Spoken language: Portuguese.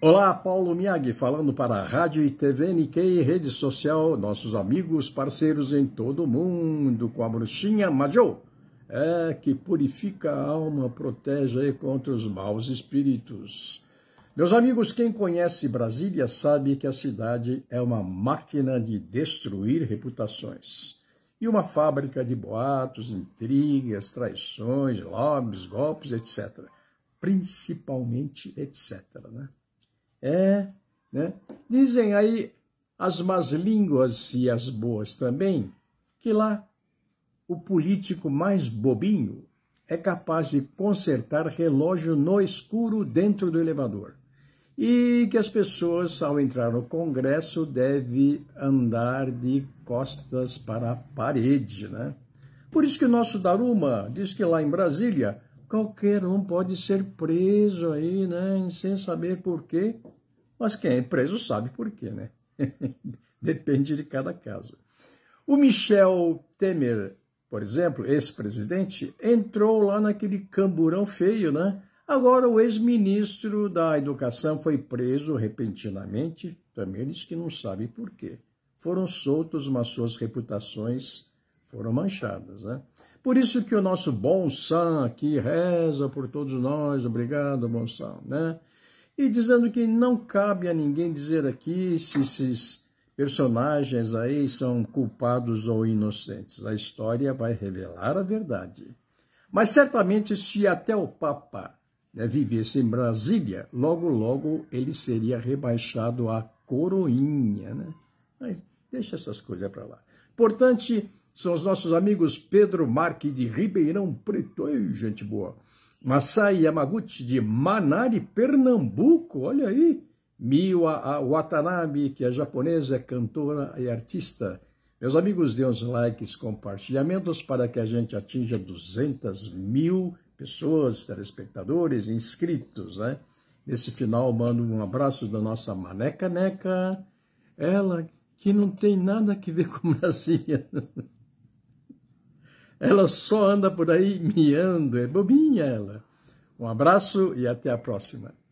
Olá, Paulo Miag, falando para a Rádio e TV e rede social, nossos amigos, parceiros em todo o mundo, com a bruxinha Majô, é, que purifica a alma, protege contra os maus espíritos. Meus amigos, quem conhece Brasília sabe que a cidade é uma máquina de destruir reputações. E uma fábrica de boatos, intrigas, traições, lobbies, golpes, etc. Principalmente etc, né? É, né? Dizem aí as más línguas e as boas também que lá o político mais bobinho é capaz de consertar relógio no escuro dentro do elevador. E que as pessoas, ao entrar no Congresso, devem andar de costas para a parede, né? Por isso que o nosso Daruma diz que lá em Brasília, qualquer um pode ser preso aí, né? Sem saber por quê, mas quem é preso sabe por quê, né? Depende de cada caso. O Michel Temer, por exemplo, ex-presidente, entrou lá naquele camburão feio, né? Agora, o ex-ministro da Educação foi preso repentinamente, também diz que não sabe por quê. Foram soltos, mas suas reputações foram manchadas, né? Por isso que o nosso bom Sam aqui reza por todos nós, obrigado, bom Sam, né? e dizendo que não cabe a ninguém dizer aqui se esses personagens aí são culpados ou inocentes. A história vai revelar a verdade. Mas certamente, se até o Papa né, vivesse em Brasília, logo, logo ele seria rebaixado à coroinha. Né? Mas deixa essas coisas para lá. Importante são os nossos amigos Pedro Marque de Ribeirão Preto. Ei, gente boa! Masai Yamaguchi de Manari, Pernambuco, olha aí. Miwa Watanabe, que é japonesa, é cantora e artista. Meus amigos, dê uns likes, compartilhamentos para que a gente atinja 200 mil pessoas, telespectadores, inscritos, né? Nesse final, mando um abraço da nossa Maneca Neca, ela que não tem nada que ver com Brasília. Ela só anda por aí miando, é bobinha ela. Um abraço e até a próxima.